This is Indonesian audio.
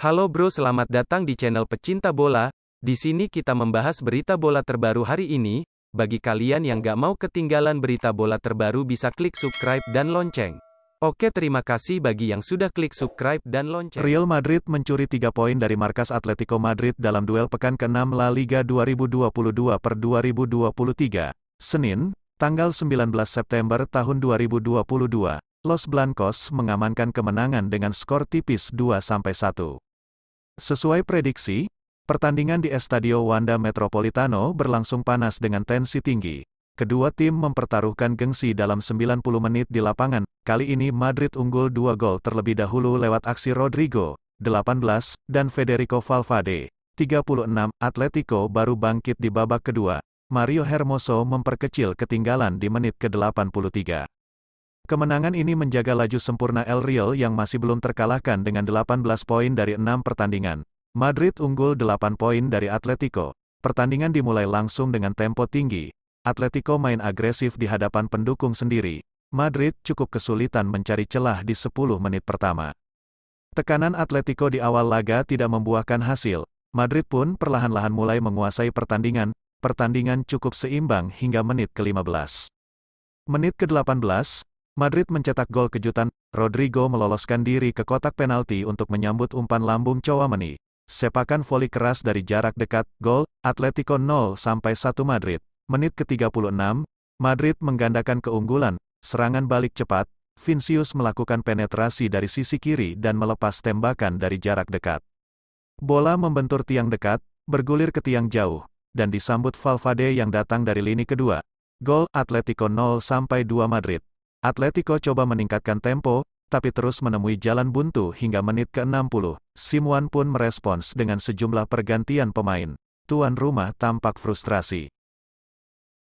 Halo bro, selamat datang di channel Pecinta Bola. Di sini kita membahas berita bola terbaru hari ini. Bagi kalian yang gak mau ketinggalan berita bola terbaru bisa klik subscribe dan lonceng. Oke terima kasih bagi yang sudah klik subscribe dan lonceng. Real Madrid mencuri 3 poin dari markas Atletico Madrid dalam duel pekan ke-6 La Liga 2022 2023. Senin, tanggal 19 September tahun 2022. Los Blancos mengamankan kemenangan dengan skor tipis 2-1. Sesuai prediksi, pertandingan di Estadio Wanda Metropolitano berlangsung panas dengan tensi tinggi. Kedua tim mempertaruhkan gengsi dalam 90 menit di lapangan, kali ini Madrid unggul dua gol terlebih dahulu lewat aksi Rodrigo, 18, dan Federico Valvade, 36, Atletico baru bangkit di babak kedua. Mario Hermoso memperkecil ketinggalan di menit ke-83. Kemenangan ini menjaga laju sempurna El Real yang masih belum terkalahkan dengan 18 poin dari 6 pertandingan. Madrid unggul 8 poin dari Atletico. Pertandingan dimulai langsung dengan tempo tinggi. Atletico main agresif di hadapan pendukung sendiri. Madrid cukup kesulitan mencari celah di 10 menit pertama. Tekanan Atletico di awal laga tidak membuahkan hasil. Madrid pun perlahan-lahan mulai menguasai pertandingan. Pertandingan cukup seimbang hingga menit ke-15. Menit ke-18, Madrid mencetak gol kejutan, Rodrigo meloloskan diri ke kotak penalti untuk menyambut umpan lambung Chouameni. Sepakan voli keras dari jarak dekat, gol, Atletico 0-1 Madrid. Menit ke-36, Madrid menggandakan keunggulan, serangan balik cepat, Vincius melakukan penetrasi dari sisi kiri dan melepas tembakan dari jarak dekat. Bola membentur tiang dekat, bergulir ke tiang jauh, dan disambut Valvade yang datang dari lini kedua. Gol Atletico 0-2 Madrid. Atletico coba meningkatkan tempo, tapi terus menemui jalan buntu hingga menit ke-60. Simuan pun merespons dengan sejumlah pergantian pemain. Tuan rumah tampak frustrasi.